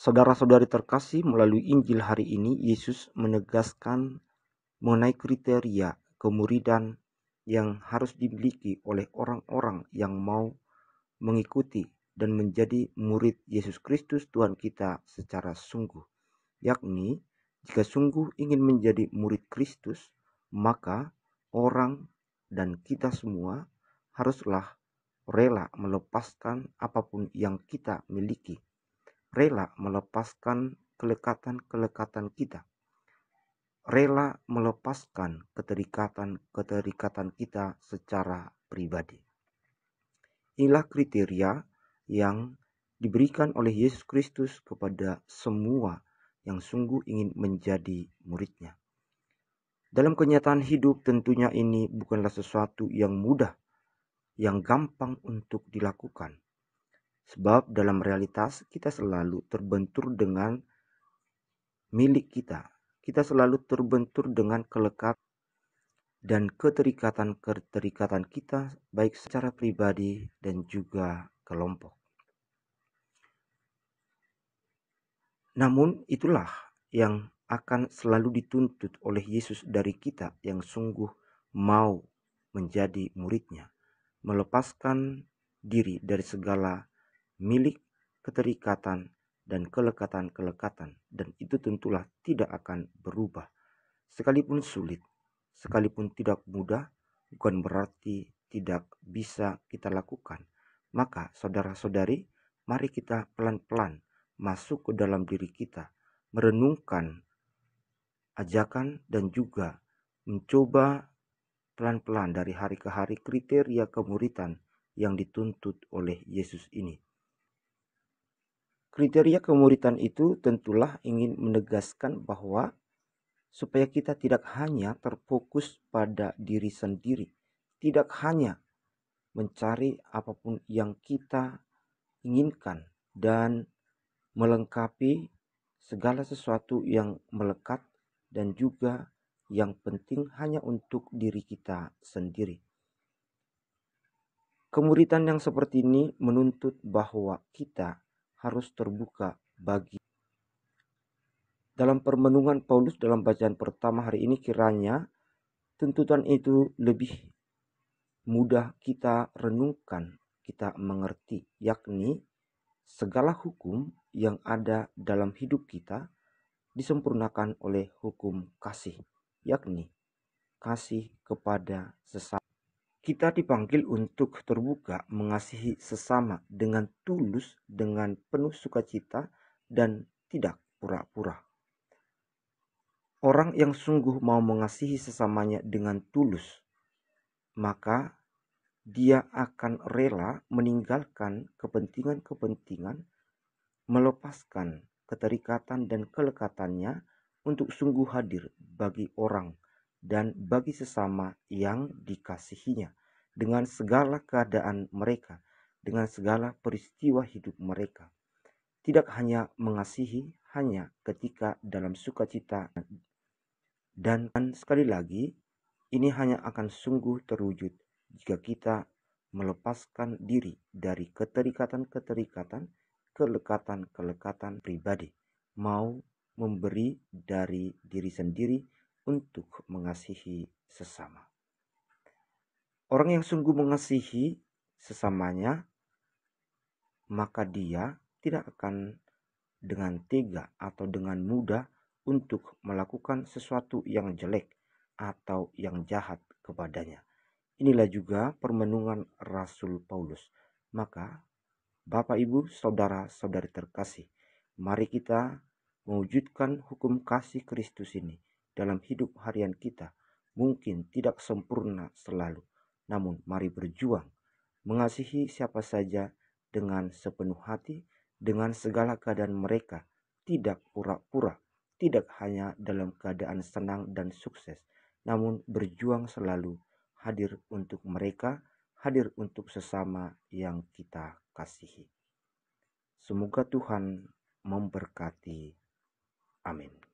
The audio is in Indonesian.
Saudara-saudari terkasih, melalui Injil hari ini Yesus menegaskan mengenai kriteria kemuridan yang harus dimiliki oleh orang-orang yang mau mengikuti dan menjadi murid Yesus Kristus Tuhan kita secara sungguh. Yakni, jika sungguh ingin menjadi murid Kristus, maka orang dan kita semua haruslah rela melepaskan apapun yang kita miliki rela melepaskan kelekatan-kelekatan kita, rela melepaskan keterikatan-keterikatan kita secara pribadi. Inilah kriteria yang diberikan oleh Yesus Kristus kepada semua yang sungguh ingin menjadi muridnya. Dalam kenyataan hidup tentunya ini bukanlah sesuatu yang mudah, yang gampang untuk dilakukan. Sebab dalam realitas kita selalu terbentur dengan milik kita. Kita selalu terbentur dengan kelekat dan keterikatan-keterikatan kita baik secara pribadi dan juga kelompok. Namun itulah yang akan selalu dituntut oleh Yesus dari kita yang sungguh mau menjadi muridnya, melepaskan diri dari segala milik keterikatan dan kelekatan-kelekatan dan itu tentulah tidak akan berubah sekalipun sulit sekalipun tidak mudah bukan berarti tidak bisa kita lakukan maka saudara-saudari mari kita pelan-pelan masuk ke dalam diri kita merenungkan ajakan dan juga mencoba pelan-pelan dari hari ke hari kriteria kemuritan yang dituntut oleh Yesus ini Kriteria kemuritan itu tentulah ingin menegaskan bahwa supaya kita tidak hanya terfokus pada diri sendiri, tidak hanya mencari apapun yang kita inginkan dan melengkapi segala sesuatu yang melekat dan juga yang penting hanya untuk diri kita sendiri. Kemuritan yang seperti ini menuntut bahwa kita harus terbuka bagi. Dalam permenungan Paulus dalam bacaan pertama hari ini kiranya tuntutan itu lebih mudah kita renungkan, kita mengerti, yakni segala hukum yang ada dalam hidup kita disempurnakan oleh hukum kasih, yakni kasih kepada sesama. Kita dipanggil untuk terbuka mengasihi sesama dengan tulus, dengan penuh sukacita, dan tidak pura-pura. Orang yang sungguh mau mengasihi sesamanya dengan tulus, maka dia akan rela meninggalkan kepentingan-kepentingan, melepaskan keterikatan dan kelekatannya untuk sungguh hadir bagi orang dan bagi sesama yang dikasihinya dengan segala keadaan mereka, dengan segala peristiwa hidup mereka. Tidak hanya mengasihi hanya ketika dalam sukacita dan sekali lagi ini hanya akan sungguh terwujud jika kita melepaskan diri dari keterikatan-keterikatan, kelekatan-kelekatan pribadi, mau memberi dari diri sendiri untuk mengasihi sesama. Orang yang sungguh mengasihi sesamanya, maka dia tidak akan dengan tega atau dengan mudah untuk melakukan sesuatu yang jelek atau yang jahat kepadanya. Inilah juga permenungan Rasul Paulus. Maka, Bapak, Ibu, Saudara, Saudari terkasih, mari kita mewujudkan hukum kasih Kristus ini dalam hidup harian kita mungkin tidak sempurna selalu. Namun mari berjuang, mengasihi siapa saja dengan sepenuh hati, dengan segala keadaan mereka, tidak pura-pura, tidak hanya dalam keadaan senang dan sukses, namun berjuang selalu hadir untuk mereka, hadir untuk sesama yang kita kasihi. Semoga Tuhan memberkati. Amin.